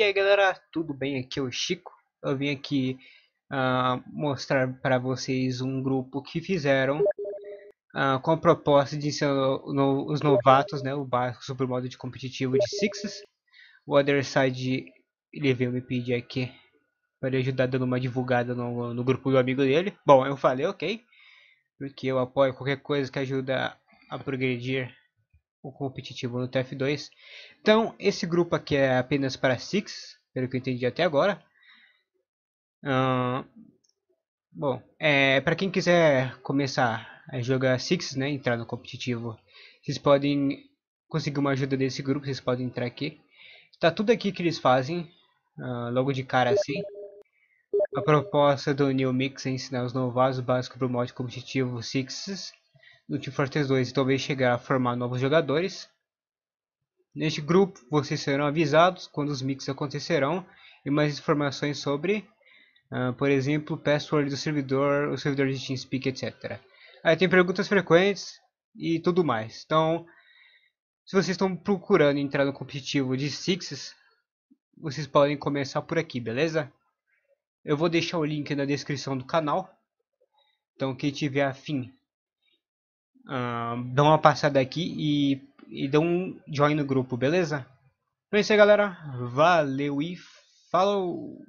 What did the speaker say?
E aí galera, tudo bem? Aqui é o Chico. Eu vim aqui uh, mostrar para vocês um grupo que fizeram uh, com a proposta de ser no, os novatos, né? O básico sobre o modo de competitivo de Sixes. O Other Side ele veio me pedir aqui para ajudar dando uma divulgada no, no grupo do amigo dele. Bom, eu falei ok, porque eu apoio qualquer coisa que ajuda a progredir o competitivo no TF2. Então, esse grupo aqui é apenas para Six, pelo que eu entendi até agora. Uh, bom, é, para quem quiser começar a jogar Six, né, entrar no competitivo, vocês podem conseguir uma ajuda desse grupo, vocês podem entrar aqui. Tá tudo aqui que eles fazem, uh, logo de cara assim. A proposta do New Mix é ensinar os novatos básicos para o mod competitivo Sixes do Team Fortress 2 e talvez chegar a formar novos jogadores. Neste grupo, vocês serão avisados quando os mix acontecerão e mais informações sobre, uh, por exemplo, password do servidor, o servidor de TeamSpeak, etc. Aí tem perguntas frequentes e tudo mais. Então, se vocês estão procurando entrar no competitivo de Sixes, vocês podem começar por aqui, beleza? Eu vou deixar o link na descrição do canal. Então, quem tiver afim dá uma passada aqui e, e um join no grupo, beleza? Então é isso aí, galera. Valeu e falou!